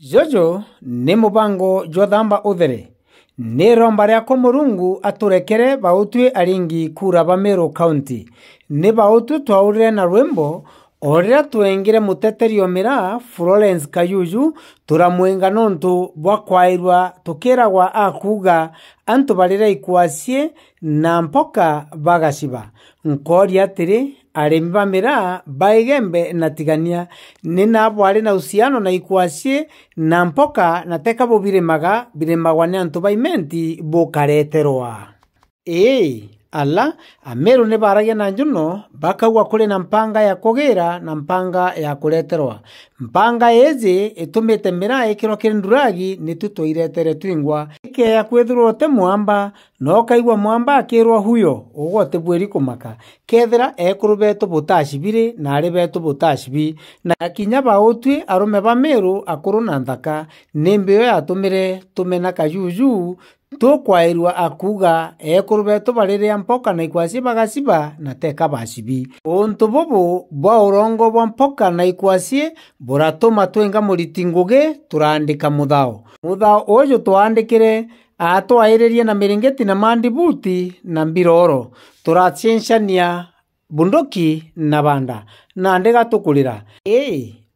jojo nä må bango jothamba uthere nä romba riako murungu aturekere bautue aringi kura ba meru kaunti nä bautu twaurire na rwimbo orira twengire muteteri omira florence kayuju turamwenga nontu bwakwairwa tukiragwa akuga antu barira ikwasie na mpoka bagashiba nkooria atiri ale mbambera baigembe na tigania nena apo ale na usiano na ikuasie na mpoka na teka bo biremaga biremagwa ne antu baimenti bokareterwa ee ala ameru nä baragia na njuno baka kå kule na mpanga ya kogera na mpanga ya kuleterwa mpanga eze etumete mira ekiro kirinduragi ni tuto iretere twingwa ikeya kwethirwo te mwamba no kaiwa mwamba akirwa huyo ugo te bweri kumaka kethera maka kethira na arä betå na kinyaba otwe arume ba mä rå na ndaka nä ya tumire tumena kajuju tukwairwa akuga ekuru betu bariria mpoka na ikwasi bagasiba na teka basibi untu bubu bwa urongo bwa mpoka na ikwasie buratuma twinga muriti ngugi turandika muthao muthao uyu twandikire atwairirie na miringeti na mandibuti na mbiroro turachenshania bunduki na banda na ndiga tukulira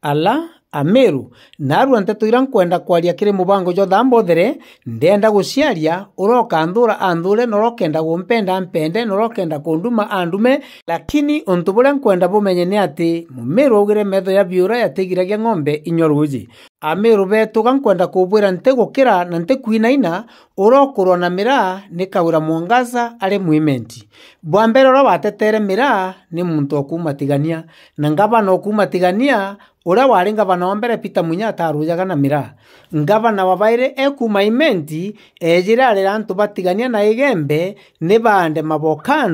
ala ameru narua ira nkwenda kwaria kiri mũbango jotha thambothere ndenda guciaria ũroka nthũra anthure norokenda gumpenda mpende norokenda kunduma andume lakini untu bũrĩa nkwenda bumenye nĩ atĩ mũmĩrũ augĩre metho ya biura yatigiragia ng'ombe inyoruji amiru betu gankwenda kubwira nte gukira na nte kwinaina urokurwa na miraa ni kawira mwangaza ari mwimendi bwa mbere watetere miraa ni muntu okumatigania na ngavana okumatigania uria wari ngavana wa mbere pita munya arujaga na miraa ngavana wa ekuma imendi ejire arira antu batigania na igembe ni bande maboka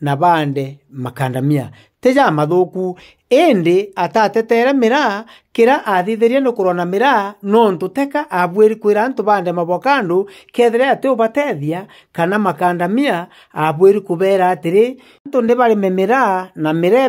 na bande makandamia teja mathuku indi miraa kira athitheria miraa nontu teka abwiri kwira antu bande maboka andu kethire ati ubatethia kana makandamia abwiri kubera atiri antu balime miraa na miraa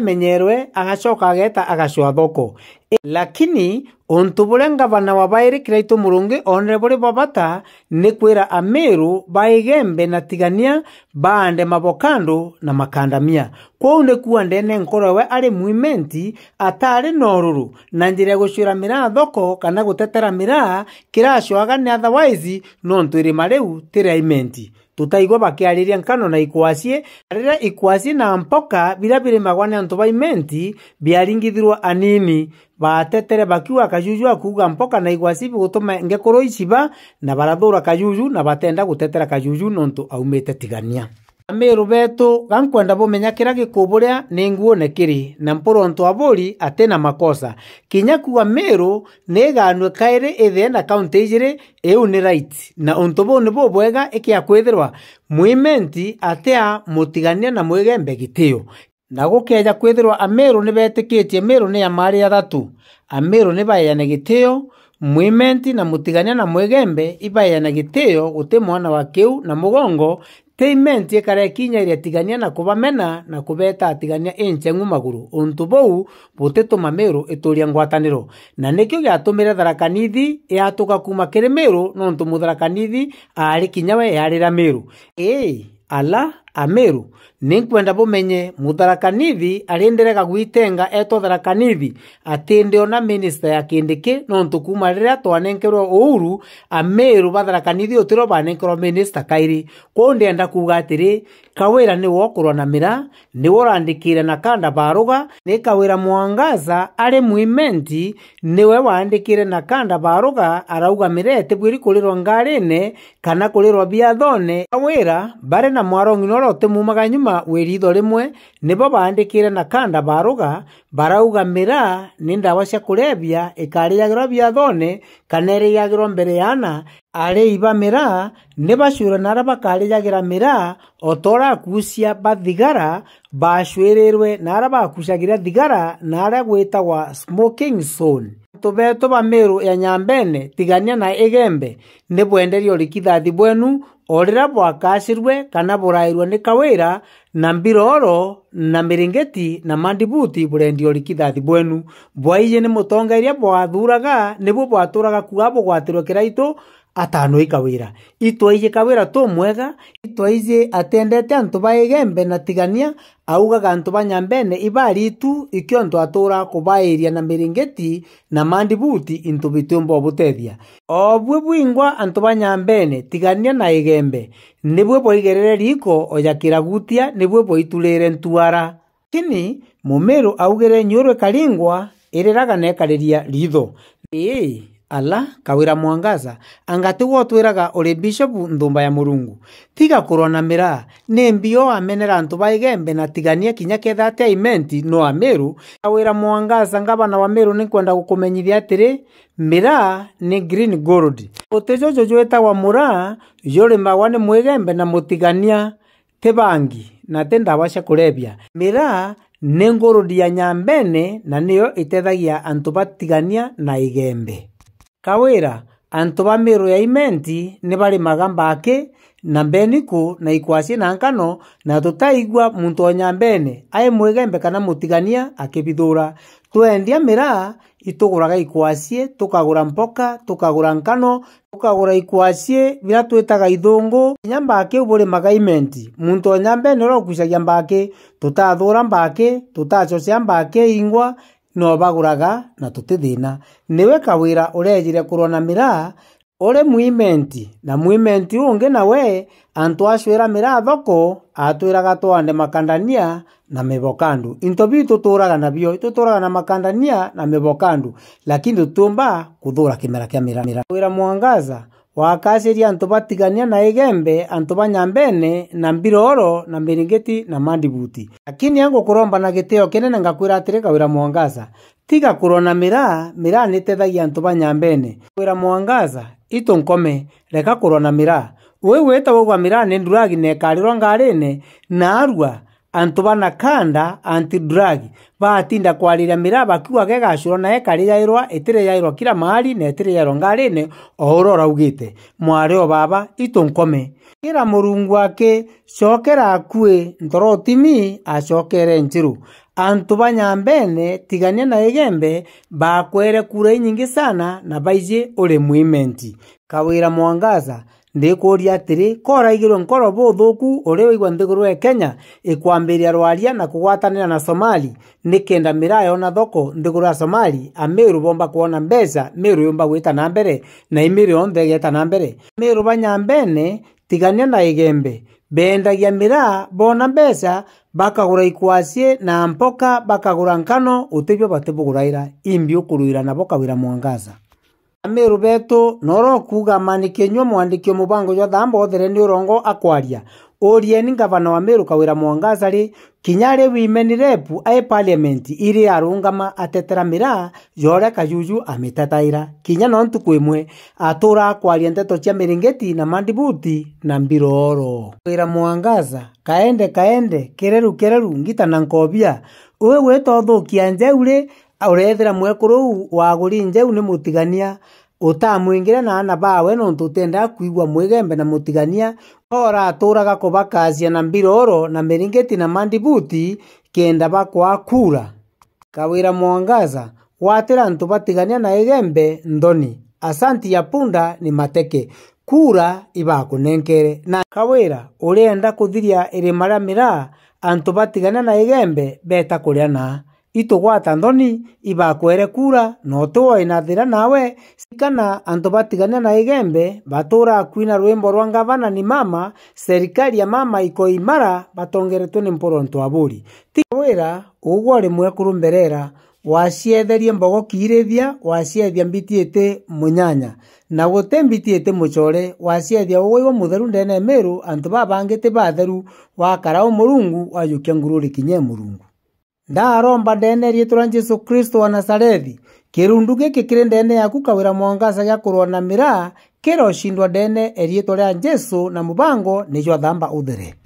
agacoka ageta agacwa thoko e, lakini untu buria ngavana wa bairikira itu murungi onere babata ni kwira amiru baigembe na tigania baande mabokando na makandamia kwou nikuwa ndene nkorowe ari mwimenti atari noruru na njira gucwira miraa thoko kana gutetera miraa kiracwaga ni otherwise no irima riu tiraimenti tutaigua bakiariria nkano na ikwasie arira ikwasie na mpoka bila bilimagwa ni antu baimenti biaringithirwa anini batetere bakiwa kajuju akuuga mpoka na igwasi bigutuma ngekoro iciba na barathura kajuju na batenda gutetera kajuju nontu aumite tigania ameru betu gankwenda bumenya kira gikuburia ni ne kiri na mpuronto aburi ati na makosa kinya kuga meru ni ganwe kairi ithie na kaunti ijiri iu ni right na untu bu ni bubwega ikiakwithirwa mwimenti atia mutigania na mwigembe gitio na gukeja kwithirwa ameru ni betikitie meru ni amari athatu ameru ni baiyane gitio mwimenti na mutigania na mwigembe ibaiyane gitio guti mwana wa kiu na mugongo teimenti ikara ikinyairia tigania na kubamena na kubeta atigania incheng'u maguru untu bou butituma miru ituria ngwataniro na nikio giatumire tharakanithi yatuka kuma kiri miru nontu mutharakanithi ari kinya we yarira miru ii ala a miru ninkwenda bumenye mutharakanithi ari ndirega gwitenga etwa tharakanithi ati ndiona minista ya kindi ki nontu kuma riria twanenkerwo uuru amiru batharakanithi utiro banenkerwo minista kairi kuu ndienda kuga atiri kawira niwe okurwa na mira ni urandikire na kanda baruga ni kawira mwangaza ari muimenti niwe waandikire na kanda baruga arauga mira bwiri kurirwa ngarine kana kurirwa biathone kawira bari na mwarong'ino uria utimumaga nyuma koma wirithwa limwe nivo vaandikire na kanda barauga mĩraa nĩ ndawa cia kũrebia ikariyagirwa biathone kana iriyagirwa mbere yana ari iva mira ni vacwire nara vakariyagira mira otora akuusia vathigara na arĩa vakucagira thigara na arĩa gwĩtagwa smoking zone tubeto ba miru ya nyambene tigania na igembe ni bwenderio rikithathi bwenu orira bwakacirwe kana burairwe ni kawira na mbiroro na miringeti na mandibuti burendio rikithathi bwenu bwaiye ni mutonga iria bwathuraga nibuo bwaturaga kuga bugwatirwe kiraitu atano ikawira itwa ije kawira to mwega itwa ije atendete antu baegembe na tigania augaga antu banyambene ibaritu ikio antu atura kubairia na miringeti na mandibuti into bitumbo obutethia obwe bwingwa antu banyambene tigania na igembe nibwe boigerere riko oyakira gutia nibwe boitulire ntuara kini mumiru augire nyurwe kalingwa iriraga nekariria ritho ii ala kawira mwangaza angati wotwiraga uli bishopu nthumba ya murungu tiga kurwa na miraa ni mbio amenera antu baigembe na tigania kinya ketha atia imenti no ameru kawira mwangaza ngabana wa ni kwenda gukumenyithia atiri mira ni green gold uti jojo jwitagwa mura yurimawa ni mwigembe na mutigania ti na ti ndawa cia kulebya mira ni ngurudi ya nyambene na niyo itethagia antu batigania na igembe kawira antu ba miru ya imenti ni palimaga mbaki na mbeniku na ikwasye na nkano na tutaigua muntu onyambene aye mwigembe kana mutigania akipithura twendia miraa ituguraga ikwasye tukagura mpoka tukagura nkano tukagura ikwasye bila twitaga ithungu inya mbaki uburimaga muntu onyambene uria ukucagia mbaki tutathura mbaki tutacosya mbaki ingwa no baguraga na tutithina niwe kawira urejire kurwa na miraa uri mwimenti na mwimenti ungi nawe acwira miraa thoko atwiraga twande makandania na mivokandu into vii tutũraga nabio tuturaga na makandania na mivokandu lakini tutumba kuthura kimera kia mira. wĩra mwangaza waakasiri antu batigania na igembe antu banyambene na mbiroro na mbiringiti na mandibuti lakini kuromba na gitio kinene ngakwira atiri kawira mwangaza tiga kurona miraa miraa nitethagia antu banyambene kwira mwangaza itu nkome leka kurona miraa wiwita wauga miraa ni nduragi nekarirwa ngarine na arua anthu banakhanda antidragi baatinda kwalilamira bakiwa gegacurwa naye kali yairwa itire yairwa kila mahali na itire yairwa ngarine ohoro raugite o baba itunkome kila murungu ake cokera akue ntoro utimi acokere nchiru anthu banyambene tigania na igembe bakwere kure inyingi sana na baije ole muimenti kawira mwangaza ndikuria atiri koraigirwe nkoro buthuku uri wigwa nthiguru e kenya ikwambiria rwaria na kugwatanira na somali nikenda mirayo na thoko nthiguru ya somali amiru bomba kuona mbeca miru yumba gwita na mbere na imiru yonthe geta na mbere miru banyambene tigania na igembe bendagia miraa bona mbeca bakagura ikwasie na mpoka bakagura nkano utibio batibuguraira imbi ukuruira nabo mwangaza ameru betu noro kuga manikio mwandikio mubango jwa dhambo othere ni urongo akwaria urieni ngavana wa meru kawira mwangaza ri kinyari women ai parliament iri arungama atetera mira yore kajuju amitetaira kinya no ntuku imwe atura akwaria nteto cia miringeti na mandibuti na mbiroro wira mwangaza kaende kaende kereru kereru ngita na nkobia uwe wetothukia njeu ri urethira mwekuru u waguri njeu ni mutigania utamwingire na ana bawe nontu utendaa kuigua mwigembe na mutigania koraturaga kubakasia na mbiroro na miringeti na mandibuti kenda bakwakura kawira mwangaza watira ntu batigania na igembe ndoni asanti ya punda ni mateke kura ibakunenkere na kawira urienda kuthiria irima antu batigania na igembe beta kuria itugwatandoni ibakwere kura na nathira nawe sikana antu batigane na igembe batura kwina rwimbo rwa ngavana ni mama serikali ya mama iko imara batongeretwe ni mporonto aburi tiwira ugwo rimwe kurumberera waciitherie mbogo kiirithia waciethia mbitiite munyanya na gute mbitiite mucore waciethia ugoiwa mutheru ndene miru antu babangite batheru wakara murungu wayukia ngururi kinye murungu ndaaromba ndeene rieto jesu kristo wa nasarethi kirundu giki kiri ndeene yaku kawira mwangasa gya kurwa na miraa kiroshindwa ndeene erietwa ria jesu na mubango nijo thamba uthere